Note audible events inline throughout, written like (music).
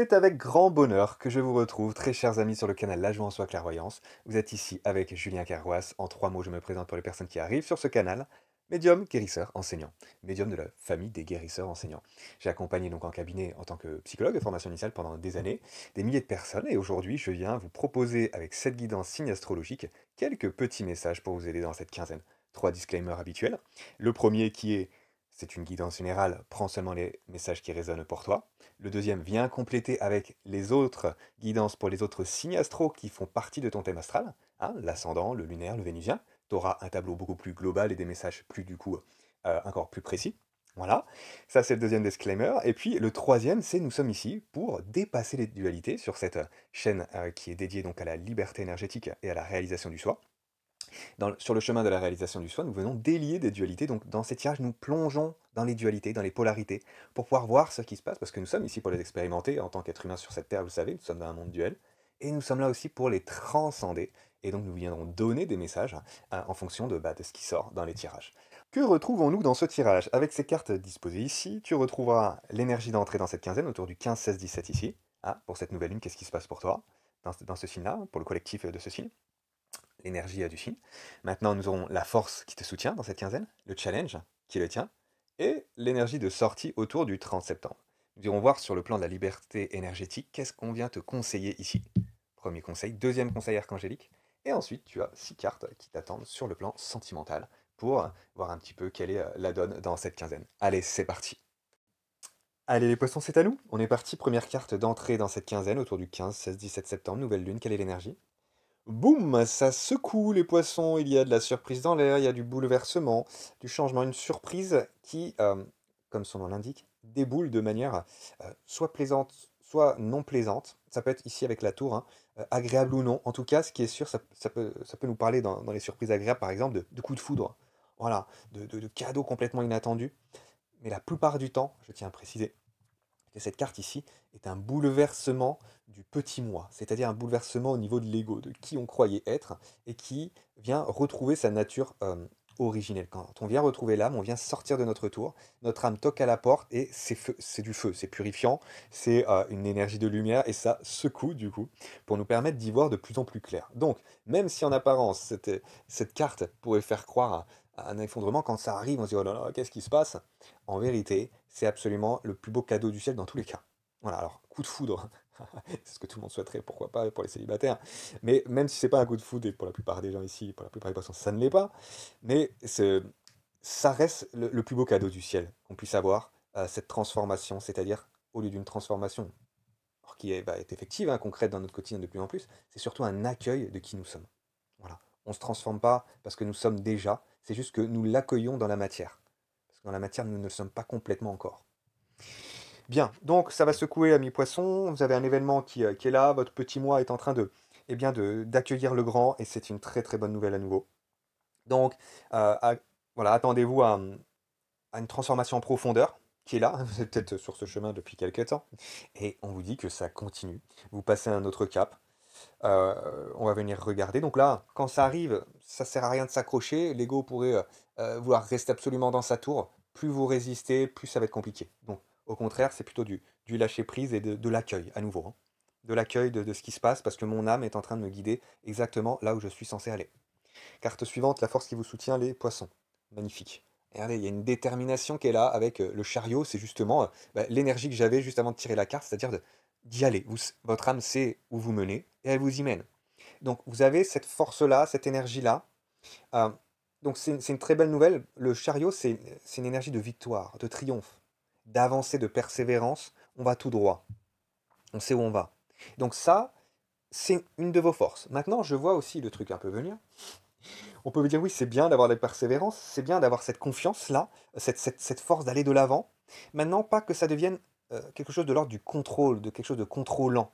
C'est avec grand bonheur que je vous retrouve, très chers amis, sur le canal La en Soi Clairvoyance. Vous êtes ici avec Julien Carroas. En trois mots, je me présente pour les personnes qui arrivent sur ce canal. Médium, guérisseur, enseignant. Médium de la famille des guérisseurs enseignants. J'ai accompagné donc en cabinet en tant que psychologue de formation initiale pendant des mmh. années des milliers de personnes et aujourd'hui je viens vous proposer avec cette guidance signe astrologique quelques petits messages pour vous aider dans cette quinzaine. Trois disclaimers habituels. Le premier qui est c'est une guidance générale, prends seulement les messages qui résonnent pour toi. Le deuxième vient compléter avec les autres guidances pour les autres signes astro qui font partie de ton thème astral, hein, l'ascendant, le lunaire, le vénusien. Tu auras un tableau beaucoup plus global et des messages plus du coup euh, encore plus précis. Voilà, ça c'est le deuxième disclaimer. Et puis le troisième, c'est nous sommes ici pour dépasser les dualités sur cette chaîne euh, qui est dédiée donc à la liberté énergétique et à la réalisation du soi sur le chemin de la réalisation du soi, nous venons délier des dualités. Donc dans ces tirages, nous plongeons dans les dualités, dans les polarités, pour pouvoir voir ce qui se passe, parce que nous sommes ici pour les expérimenter en tant qu'êtres humains sur cette terre, vous savez, nous sommes dans un monde duel, et nous sommes là aussi pour les transcender. Et donc nous viendrons donner des messages euh, en fonction bah, de, ce qui sort dans les tirages. Que retrouvons-nous dans ce tirage Avec ces cartes disposées ici, tu retrouveras l'énergie d'entrée dans cette quinzaine, autour du 15, 16, 17 ici. Ah, pour cette nouvelle lune, qu'est-ce qui se passe pour toi dans, dans ce signe-là, pour le collectif de ce signe l'énergie du film. Maintenant, nous aurons la force qui te soutient dans cette quinzaine, le challenge qui le tient, et l'énergie de sortie autour du 30 septembre. Nous irons voir sur le plan de la liberté énergétique qu'est-ce qu'on vient te conseiller ici. Premier conseil, deuxième conseil archangélique, et ensuite tu as six cartes qui t'attendent sur le plan sentimental pour voir un petit peu quelle est euh, la donne dans cette quinzaine. Allez, c'est parti. Allez les poissons, c'est à nous. On est parti, première carte d'entrée dans cette quinzaine autour du 15, 16, 17 septembre, nouvelle lune, quelle est l'énergie Boum, ça secoue les poissons, il y a de la surprise dans l'air, il y a du bouleversement, du changement, une surprise qui, euh, comme son nom l'indique, déboule de manière euh, soit plaisante, soit non plaisante. Ça peut être ici avec la tour, hein, euh, agréable ou non. En tout cas, ce qui est sûr, ça, peut, nous parler dans, les surprises agréables, par exemple, de, coups de foudre, voilà, de, de cadeaux complètement inattendus. Mais la plupart du temps, je tiens à préciser que cette carte ici est un bouleversement du petit moi, c'est-à-dire un bouleversement au niveau de l'ego, de qui on croyait être, et qui vient retrouver sa nature euh, originelle. Quand on vient retrouver l'âme, on vient sortir de notre tour, notre âme toque à la porte et c'est du feu, c'est purifiant, c'est euh, une énergie de lumière et ça secoue du coup pour nous permettre d'y voir de plus en plus clair. Donc, même si en apparence cette, cette carte pourrait faire croire à un effondrement, quand ça arrive, on se dit oh là là, qu'est-ce qui se passe En vérité, c'est absolument le plus beau cadeau du ciel dans tous les cas. Voilà, alors coup de foudre, (laughs) c'est ce que tout le monde souhaiterait, pourquoi pas, pour les célibataires. Mais même si c'est pas un coup de foudre, et pour la plupart des gens ici, pour la plupart des personnes, ça ne l'est pas, mais ça reste le, plus beau cadeau du ciel qu'on puisse avoir, euh, cette transformation, c'est-à-dire au lieu d'une transformation qui est, bah, effective, hein, concrète dans notre quotidien de plus en plus, c'est surtout un accueil de qui nous sommes. On ne se transforme pas parce que nous sommes déjà, c'est juste que nous l'accueillons dans la matière. Parce que dans la matière, nous ne le sommes pas complètement encore. Bien, donc ça va secouer mi poisson, vous avez un événement euh, qui, est là, votre petit moi est en train de eh bien d'accueillir le grand, et c'est une très très bonne nouvelle à nouveau. Donc, euh, voilà, attendez-vous à, une transformation en profondeur, qui est là, (laughs) vous êtes peut-être sur ce chemin depuis quelques temps, et on vous dit que ça continue. Vous passez à un autre cap, euh, on va venir regarder. Donc là, quand ça arrive, ça sert à rien de s'accrocher, l'ego pourrait vouloir rester absolument dans sa tour. Plus vous résistez, plus ça va être compliqué. Donc au contraire, c'est plutôt du, du lâcher-prise et de, l'accueil, à nouveau. Hein. De l'accueil de, ce qui se passe, parce que mon âme est en train de me guider exactement là où je suis censé aller. Carte suivante, la force qui vous soutient, les poissons. Magnifique. Regardez, il y a une détermination qui est là avec euh, le chariot, c'est justement euh, bah, l'énergie que j'avais juste avant de tirer la carte, c'est-à-dire d'y aller. votre âme sait où vous menez et elle vous y mène. Donc vous avez cette force-là, cette énergie-là. Euh, donc c'est une très belle nouvelle. Le chariot, c'est une énergie de victoire, de triomphe d'avancer, de persévérance, on va tout droit. On sait où on va. Donc ça, c'est une de vos forces. Maintenant, je vois aussi le truc un peu venir. On peut me dire, oui, c'est bien d'avoir la persévérance, c'est bien d'avoir cette confiance-là, cette, force d'aller de l'avant. Maintenant, pas que ça devienne euh, quelque chose de l'ordre du contrôle, de quelque chose de contrôlant.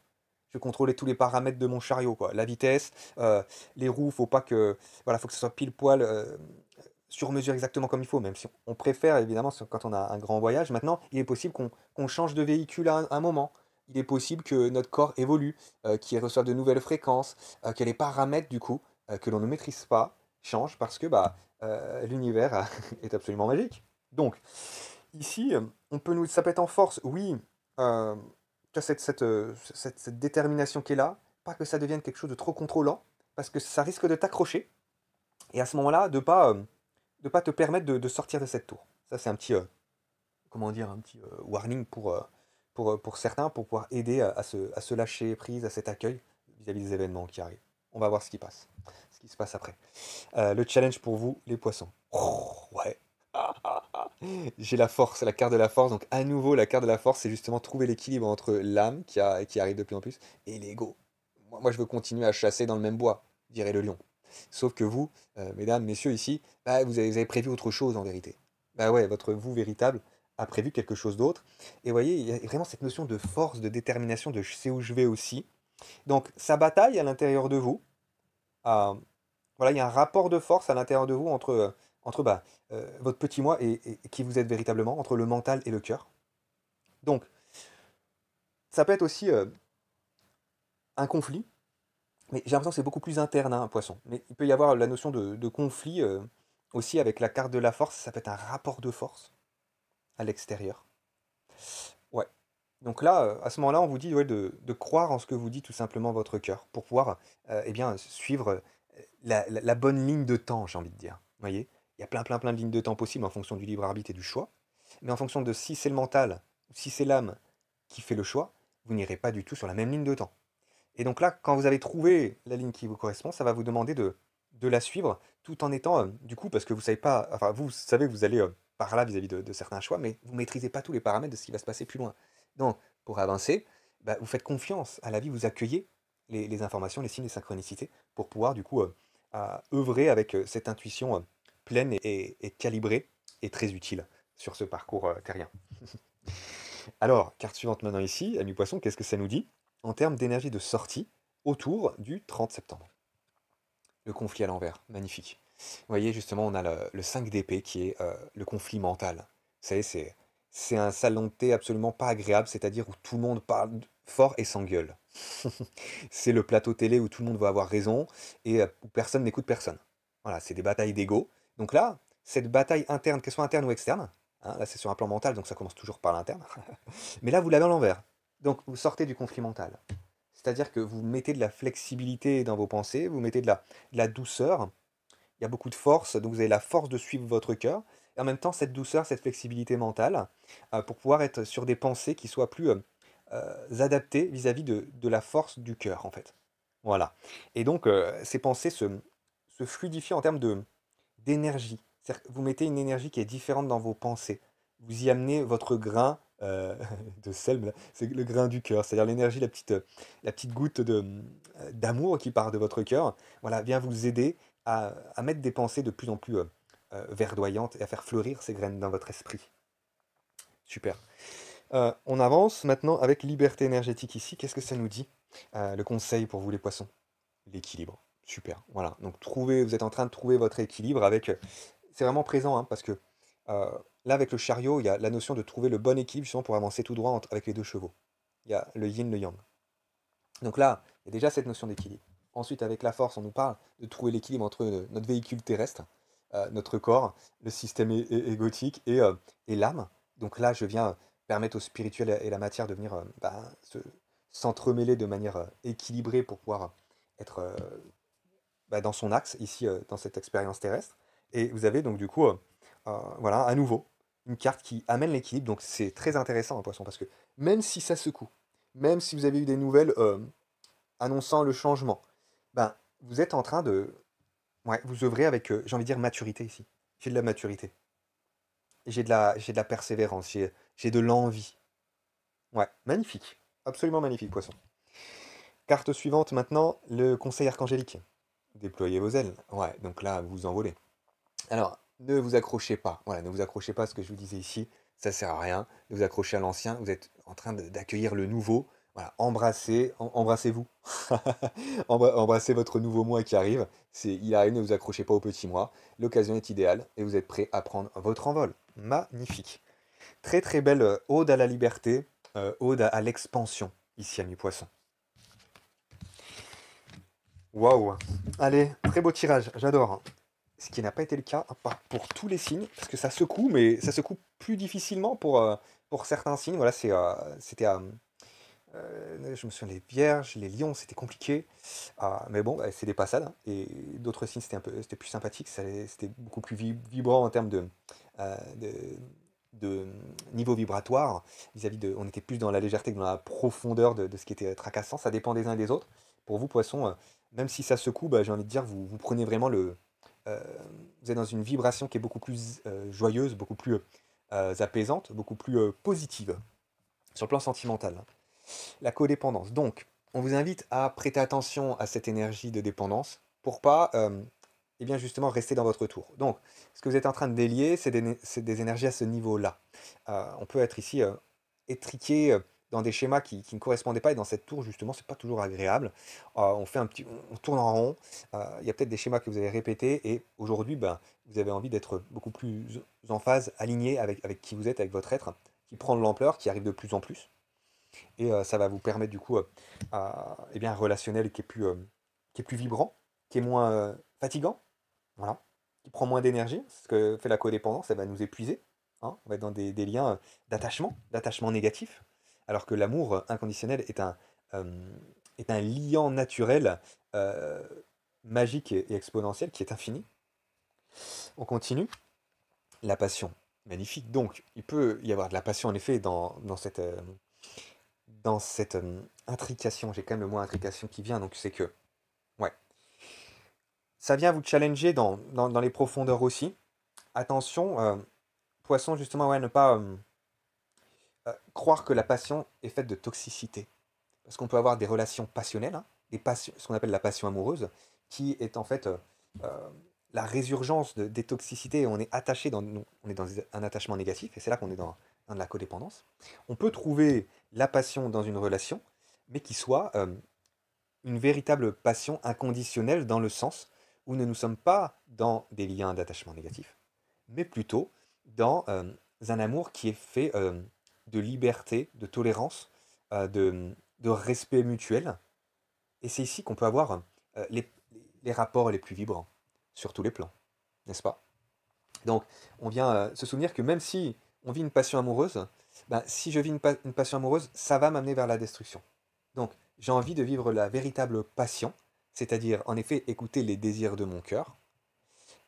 Je contrôler tous les paramètres de mon chariot, quoi. La vitesse, euh, les roues, faut pas que, voilà, faut que ce soit pile poil euh, sur mesure exactement comme il faut, même si on préfère évidemment quand on a un grand voyage. Maintenant, il est possible qu'on change de véhicule à un, moment. Il est possible que notre corps évolue, euh, qu'il reçoive de nouvelles fréquences, euh, que les paramètres du coup euh, que l'on ne maîtrise pas change parce que bah, l'univers (laughs) est absolument magique. Donc ici, on peut nous, ça peut être en force, oui, cette, cette, cette, cette détermination qui est là, pas que ça devienne quelque chose de trop contrôlant parce que ça risque de t'accrocher et à ce moment-là de pas ne pas te permettre de, sortir de cette tour. Ça, c'est un petit, euh, comment dire, un petit euh, warning pour, euh, pour, pour certains, pour pouvoir aider à, se, à se lâcher prise, à cet accueil vis-à-vis des événements qui arrivent. On va voir ce qui passe, ce qui se passe après. le challenge pour vous, les poissons. ouais. (laughs) J'ai la force, la carte de la force. Donc à nouveau, la carte de la force, c'est justement trouver l'équilibre entre l'âme qui, a, qui arrive de plus en plus et l'ego. Moi, moi, je veux continuer à chasser dans le même bois, dirait le lion. Sauf que vous, euh, mesdames, messieurs ici, bah, vous, avez, prévu autre chose en vérité. Bah ouais, votre vous véritable a prévu quelque chose d'autre. Et voyez, il y a vraiment cette notion de force, de détermination, de je sais où je vais aussi. Donc ça bataille à l'intérieur de vous. Euh, voilà, il y a un rapport de force à l'intérieur de vous entre, euh, entre bah, votre petit moi et, qui vous êtes véritablement, entre le mental et le cœur. Donc, ça peut être aussi un conflit mais j'ai l'impression que c'est beaucoup plus interne hein, un poisson. Mais il peut y avoir la notion de, conflit euh, aussi avec la carte de la force. Ça peut être un rapport de force à l'extérieur. Ouais. Donc là, euh, à ce moment-là, on vous dit de, croire en ce que vous dit tout simplement votre cœur pour pouvoir euh, eh bien, suivre la, bonne ligne de temps, j'ai envie de dire. voyez Il y a plein, plein, plein de lignes de temps possibles en fonction du libre arbitre et du choix. Mais en fonction de si c'est le mental ou si c'est l'âme qui fait le choix, vous n'irez pas du tout sur la même ligne de temps. Et donc là, quand vous avez trouvé la ligne qui vous correspond, ça va vous demander de, la suivre, tout en étant, euh, du coup, parce que vous savez pas, enfin, vous savez que vous allez euh, par là vis-à-vis de, certains choix, mais vous maîtrisez pas tous les paramètres de ce qui va se passer plus loin. Donc, pour avancer, bah, vous faites confiance à la vie, vous accueillez les, informations, les signes, les synchronicités, pour pouvoir, du coup, euh, œuvrer avec cette intuition pleine et, calibrée et très utile sur ce parcours terrien. (laughs) Alors, carte suivante maintenant ici, ami Poisson, qu'est-ce que ça nous dit en termes d'énergie de sortie autour du 30 septembre. Le conflit à l'envers, magnifique. Vous voyez, justement, on a le, 5 d'épée qui est euh, le conflit mental. Vous savez, c'est, un salon de thé absolument pas agréable, c'est-à-dire où tout le monde parle fort et s'engueule. (laughs) c'est le plateau télé où tout le monde va avoir raison et euh, où personne n'écoute personne. Voilà, c'est des batailles d'ego. Donc là, cette bataille interne, qu'elle soit interne ou externe, hein, là c'est sur un plan mental, donc ça commence toujours par l'interne, (laughs) mais là vous l'avez à l'envers. Donc vous sortez du conflit mental. C'est-à-dire que vous mettez de la flexibilité dans vos pensées, vous mettez de la, la douceur. Il y a beaucoup de force, donc vous avez la force de suivre votre cœur. Et en même temps, cette douceur, cette flexibilité mentale, euh, pour pouvoir être sur des pensées qui soient plus euh, euh, adaptées vis-à-vis de, la force du cœur, en fait. Voilà. Et donc, ces pensées se, fluidifient en termes d'énergie. Vous mettez une énergie qui est différente dans vos pensées. Vous y amenez votre grain euh, (laughs) de sel, c'est le grain du cœur, c'est-à-dire l'énergie, la petite, la petite goutte euh, d'amour qui part de votre cœur, voilà, vient vous aider à, mettre des pensées de plus en plus euh, verdoyantes et à faire fleurir ces graines dans votre esprit. Super. on avance maintenant avec liberté énergétique ici. Qu'est-ce que ça nous dit Le conseil pour vous les poissons, l'équilibre. Super. Voilà. Donc trouvez, vous êtes en train de trouver votre équilibre avec. C'est vraiment présent hein, parce que Là, avec le chariot, il y a la notion de trouver le bon équilibre pour avancer tout droit avec les deux chevaux. Il y a le yin, le yang. Donc là, il y a déjà cette notion d'équilibre. Ensuite, avec la force, on nous parle de trouver l'équilibre entre euh, notre véhicule terrestre, euh, notre corps, le système égotique euh, et, l'âme. Donc là, je viens permettre au spirituel et la matière de venir bah, s'entremêler de manière équilibrée pour pouvoir être bah, dans son axe, ici, dans cette expérience terrestre. Et vous avez donc du coup, voilà, à nouveau, une carte qui amène l'équilibre. Donc c'est très intéressant un poisson parce que même si ça secoue, même si vous avez eu des nouvelles euh, annonçant le changement, ben vous êtes en train de ouais, vous œuvrez avec euh, j'ai envie de dire maturité ici. J'ai de la maturité. J'ai de la j'ai de la persévérance, j'ai de l'envie. Ouais, magnifique. Absolument magnifique poisson. Carte suivante maintenant, le conseil archangélique. Déployez vos ailes. Ouais, donc là vous vous envolez. Alors, ne vous accrochez pas. Voilà, ne vous accrochez pas à ce que je vous disais ici. Ça sert à rien. Ne vous accrochez à l'ancien. Vous êtes en train d'accueillir le nouveau. Voilà, embrassez, embrassez-vous. (laughs) embrassez votre nouveau moi qui arrive. C'est, il arrive, ne vous accrochez pas au petit moi. L'occasion est idéale et vous êtes prêt à prendre votre envol. Magnifique. Très très belle euh, ode à la liberté, euh, ode à, à l'expansion, ici à mi-poisson. Waouh Allez, très beau tirage, j'adore. Hein ce qui n'a pas été le cas pour tous les signes, parce que ça secoue, mais ça secoue plus difficilement pour, euh, pour certains signes. Voilà, c'est, euh, c'était, euh, je me souviens, les vierges, les lions, c'était compliqué, ah, mais bon, bah, c'est des passades, hein, et d'autres signes, c'était, un peu, plus sympathique, c'était beaucoup plus vibrant en termes de, de, niveau vibratoire, vis-à-vis de, on était plus dans la légèreté que dans la profondeur de, ce qui était tracassant, ça dépend des uns et des autres. Pour vous, poisson, même si ça secoue, bah, j'ai envie de dire, vous, vous prenez vraiment le, euh, vous êtes dans une vibration qui est beaucoup plus euh, joyeuse, beaucoup plus euh, apaisante, beaucoup plus positive sur le plan sentimental. Hein. La codépendance. Donc, on vous invite à prêter attention à cette énergie de dépendance pour pas, euh, eh bien justement, rester dans votre tour. Donc, ce que vous êtes en train de délier, c'est des, énergies à ce niveau-là. on peut être ici étriqué, dans des schémas qui, ne correspondaient pas. Et dans cette tour, justement, c'est pas toujours agréable. Euh, on, fait un petit, on tourne en rond. Euh, il y a peut-être des schémas que vous avez répétés. Et aujourd'hui, ben, vous avez envie d'être beaucoup plus en phase, aligné avec, qui vous êtes, avec votre être, qui prend de l'ampleur, qui arrive de plus en plus. Et euh, ça va vous permettre, du coup, et eh bien, un relationnel qui est, plus, qui est plus vibrant, qui est moins fatigant. Voilà qui prend moins d'énergie, ce que fait la codépendance, elle va nous épuiser. Hein. on va être dans des liens d'attachement, d'attachement négatif alors que l'amour inconditionnel est un, est un liant naturel magique et exponentiel qui est infini. On continue. La passion. Magnifique. Donc, il peut y avoir de la passion, en effet, dans, cette, dans cette intrication. J'ai quand même le mot intrication qui vient, donc c'est que... Ouais. Ça vient vous challenger dans, les profondeurs aussi. Attention, poisson, justement, ouais, ne pas... Euh, croire que la passion est faite de toxicité. Parce qu'on peut avoir des relations passionnelles, hein, des ce qu'on appelle la passion amoureuse, qui est en fait euh, euh, la résurgence de, des toxicités. On est attaché dans, on est dans un attachement négatif, et c'est là qu'on est dans, de la codépendance. On peut trouver la passion dans une relation, mais qui soit une véritable passion inconditionnelle dans le sens où ne nous sommes pas dans des liens d'attachement négatif, mais plutôt dans un amour qui est fait de liberté, de tolérance, euh, de, respect mutuel. Et c'est ici qu'on peut avoir euh, les, rapports les plus vibrants, sur tous les plans, n'est-ce pas Donc, on vient euh, se souvenir que même si on vit une passion amoureuse, ben, si je vis une passion amoureuse, ça va m'amener vers la destruction. Donc, j'ai envie de vivre la véritable passion, c'est-à-dire, en effet, écouter les désirs de mon cœur,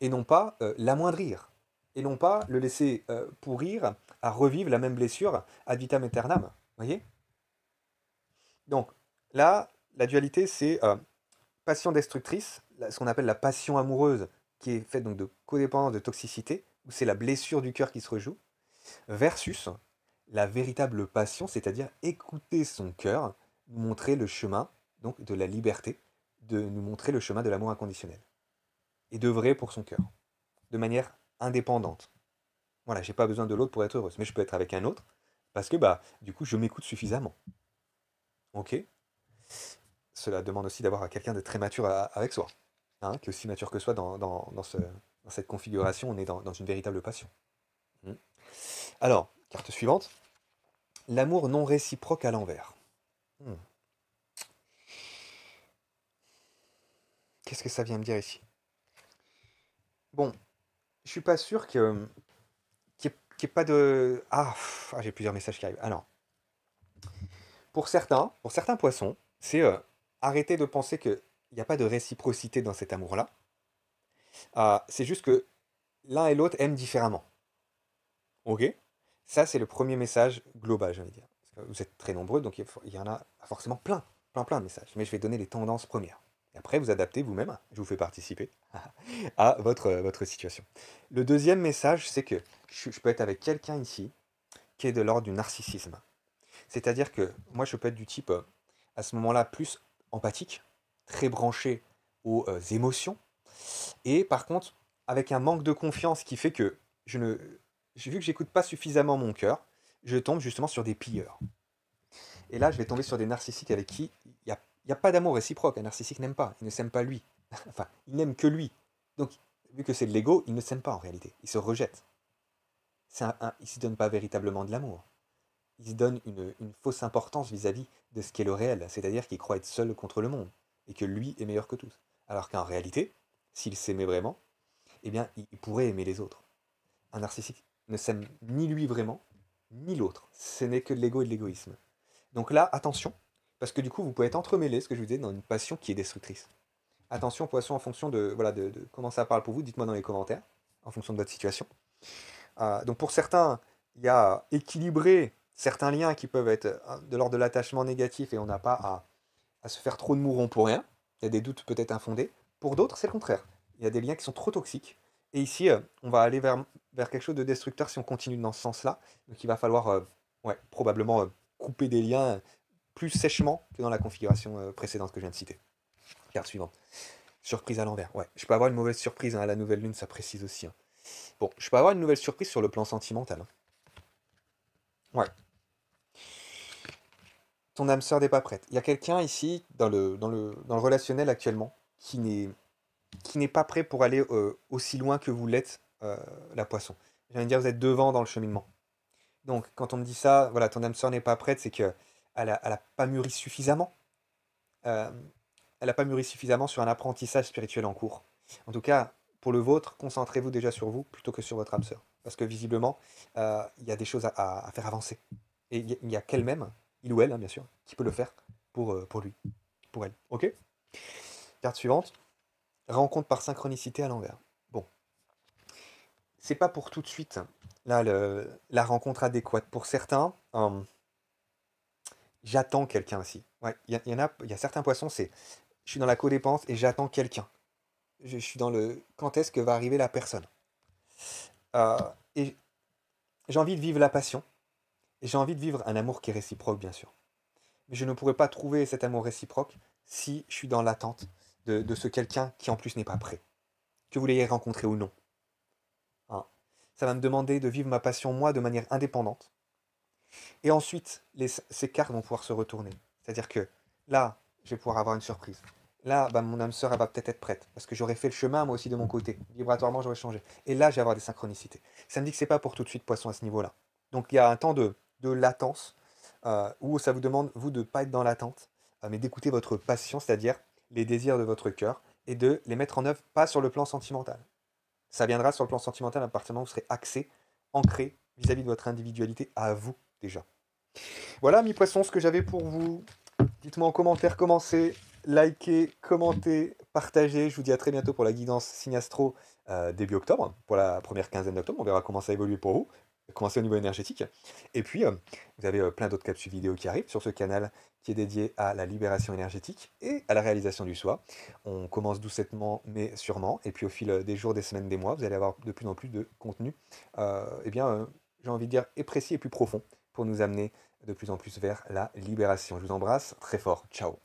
et non pas l'amoindrir, et non pas le laisser euh, pourrir à revivre la même blessure ad vitam aeternam. voyez Donc là, la dualité, c'est euh, passion destructrice, ce qu'on appelle la passion amoureuse, qui est faite donc de codépendance, de toxicité, où c'est la blessure du cœur qui se rejoue, versus la véritable passion, c'est-à-dire écouter son cœur, nous montrer le chemin donc de la liberté, de nous montrer le chemin de l'amour inconditionnel, et vrai pour son cœur, de manière indépendante. Voilà, j'ai pas besoin de l'autre pour être heureuse, mais je peux être avec un autre parce que bah du coup je m'écoute suffisamment. Ok. Cela demande aussi d'avoir quelqu'un de très mature avec soi, hein, que si mature que soit dans, dans, dans, ce, dans cette configuration, on est dans, une véritable passion. Hmm Alors, carte suivante, l'amour non réciproque à l'envers. Hmm. Qu'est-ce que ça vient me dire ici Bon, je suis pas sûr que euh, qu'il n'y ait, pas de... Ah, ah, j'ai plusieurs messages qui arrivent. Alors, pour certains, pour certains poissons, c'est euh, arrêter de penser qu'il n'y a pas de réciprocité dans cet amour-là. Euh, c'est juste que l'un et l'autre aiment différemment. Ok Ça, c'est le premier message global, j'allais dire. vous êtes très nombreux, donc il y en a forcément plein, plein, plein de messages. Mais je vais donner les tendances premières après, vous adaptez vous-même, je vous fais participer (laughs) à votre, euh, votre situation. Le deuxième message, c'est que je, peux être avec quelqu'un ici qui est de l'ordre du narcissisme. C'est-à-dire que moi, je peux être du type, euh, à ce moment-là, plus empathique, très branché aux euh, émotions, et par contre, avec un manque de confiance qui fait que je ne, vu que j'écoute pas suffisamment mon cœur, je tombe justement sur des pilleurs. Et là, je vais tomber sur des narcissiques avec qui il n'y a il n'y a pas d'amour réciproque. Un narcissique n'aime pas. Il ne s'aime pas lui. (laughs) enfin, il n'aime que lui. Donc, vu que c'est de l'ego, il ne s'aime pas en réalité. Il se rejette. il ne se donne pas véritablement de l'amour. Il se donne une, fausse importance vis-à-vis de ce qu'est le réel, c'est-à-dire qu'il croit être seul contre le monde, et que lui est meilleur que tous. Alors qu'en réalité, s'il s'aimait vraiment, eh bien, il pourrait aimer les autres. Un narcissique ne s'aime ni lui vraiment, ni l'autre. Ce n'est que de l'ego et de l'égoïsme. Donc là, attention, parce que du coup, vous pouvez être entremêlé, ce que je vous disais, dans une passion qui est destructrice. Attention, poisson, en fonction de, voilà, de, comment ça parle pour vous, dites-moi dans les commentaires, en fonction de votre situation. Euh, donc pour certains, il y a équilibré certains liens qui peuvent être euh, de l'ordre de l'attachement négatif et on n'a pas à, se faire trop de mourons pour rien. Il y a des doutes peut-être infondés. Pour d'autres, c'est le contraire. Il y a des liens qui sont trop toxiques. Et ici, euh, on va aller vers, vers quelque chose de destructeur si on continue dans ce sens-là. Donc il va falloir ouais, probablement couper des liens plus sèchement que dans la configuration euh, précédente que je viens de citer. Carte suivante. Surprise à l'envers. Ouais, je peux avoir une mauvaise surprise. Hein. La nouvelle lune, ça précise aussi. Hein. Bon, je peux avoir une nouvelle surprise sur le plan sentimental. Hein. Ouais. Ton âme sœur n'est pas prête. Il y a quelqu'un ici, dans le, le, relationnel actuellement, qui n'est pas prêt pour aller euh, aussi loin que vous l'êtes, euh, la poisson. J'allais dire, vous êtes devant dans le cheminement. Donc, quand on me dit ça, voilà, ton âme sœur n'est pas prête, c'est que elle n'a pas mûri suffisamment. Euh, elle n'a pas mûri suffisamment sur un apprentissage spirituel en cours. En tout cas, pour le vôtre, concentrez-vous déjà sur vous plutôt que sur votre âme sœur. Parce que visiblement, euh, il y a des choses à, faire avancer. Et il n'y a, qu'elle-même, il ou elle, hein, bien sûr, qui peut le faire pour, euh, lui, pour elle. OK Carte suivante. Rencontre par synchronicité à l'envers. Bon. C'est pas pour tout de suite, hein. là, la rencontre adéquate. Pour certains, hein j'attends quelqu'un aussi. Il y, en a, il y certains poissons, c'est je suis dans la codépense et j'attends quelqu'un. Je, suis dans le quand est-ce que va arriver la personne. Euh, et j'ai envie de vivre la passion et j'ai envie de vivre un amour qui est réciproque, bien sûr. Mais je ne pourrais pas trouver cet amour réciproque si je suis dans l'attente de, ce quelqu'un qui en plus n'est pas prêt, que vous l'ayez rencontré ou non. Hein. Ça va me demander de vivre ma passion moi de manière indépendante et ensuite, ces cartes vont pouvoir se retourner. C'est-à-dire que là, je vais pouvoir avoir une surprise. Là, bah, mon âme sœur, elle va peut-être être prête, parce que j'aurais fait le chemin moi aussi de mon côté. Vibratoirement, j'aurais changé. Et là, je vais avoir des synchronicités. Ça me dit que c'est pas pour tout de suite poisson à ce niveau-là. Donc il y a un temps de, latence, euh, où ça vous demande, vous, de ne pas être dans l'attente, euh, mais d'écouter votre passion, c'est-à-dire les désirs de votre cœur, et de les mettre en œuvre, pas sur le plan sentimental. Ça viendra sur le plan sentimental à partir du moment où vous serez axé, ancré vis à -vis de votre individualité à vous déjà. Voilà, mi poissons ce que j'avais pour vous. Dites-moi en commentaire commencez, Likez, commentez, partagez. Je vous dis à très bientôt pour la guidance Signastro euh, début octobre, pour la première quinzaine d'octobre. On verra comment ça évolue pour vous, comment au niveau énergétique. Et puis, euh, vous avez euh, plein d'autres capsules vidéo qui arrivent sur ce canal qui est dédié à la libération énergétique et à la réalisation du soi. On commence doucement, mais sûrement. Et puis, au fil des jours, des semaines, des mois, vous allez avoir de plus en plus de contenu, eh bien, j'ai envie de dire, et précis et plus profond pour nous amener de plus en plus vers la libération. Je vous embrasse très fort. Ciao